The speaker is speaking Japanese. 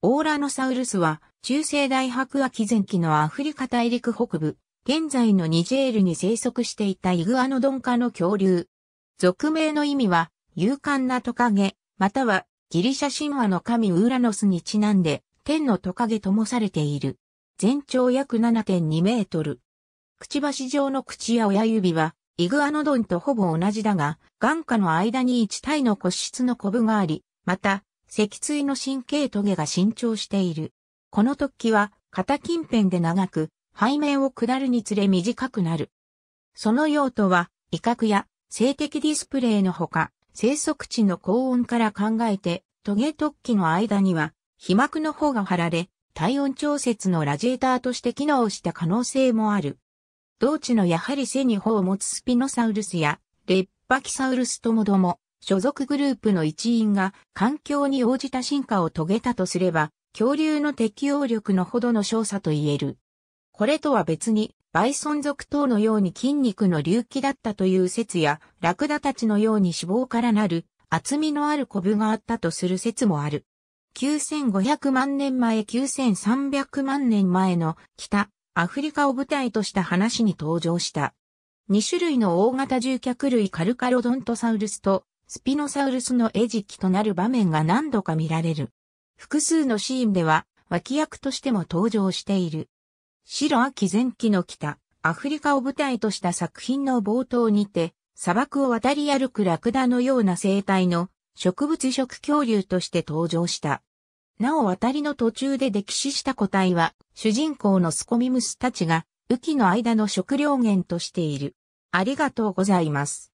オーラノサウルスは中世大白亜紀前期のアフリカ大陸北部、現在のニジェールに生息していたイグアノドン科の恐竜。俗名の意味は、勇敢なトカゲ、またはギリシャ神話の神ウーラノスにちなんで、天のトカゲともされている。全長約7.2メートル。くちばし状の口や親指は、イグアノドンとほぼ同じだが、眼下の間に1体の骨質のコブがあり、また、脊椎の神経棘が伸長している。この突起は肩近辺で長く、背面を下るにつれ短くなる。その用途は、威嚇や性的ディスプレイのほか、生息地の高温から考えて、トゲ突起の間には、皮膜の方が貼られ、体温調節のラジエーターとして機能した可能性もある。同地のやはり背に頬を持つスピノサウルスや、レッパキサウルスともども、所属グループの一員が環境に応じた進化を遂げたとすれば、恐竜の適応力のほどの少佐と言える。これとは別に、バイソン族等のように筋肉の隆起だったという説や、ラクダたちのように脂肪からなる厚みのあるコブがあったとする説もある。9500万年前9300万年前の北アフリカを舞台とした話に登場した。2種類の大型獣脚類カルカロドントサウルスとスピノサウルスの餌食となる場面が何度か見られる。複数のシーンでは脇役としても登場している。白秋前期の北、アフリカを舞台とした作品の冒頭にて、砂漠を渡り歩くラクダのような生態の植物食恐竜として登場した。なお渡りの途中で溺死した個体は、主人公のスコミムスたちが、雨季の間の食料源としている。ありがとうございます。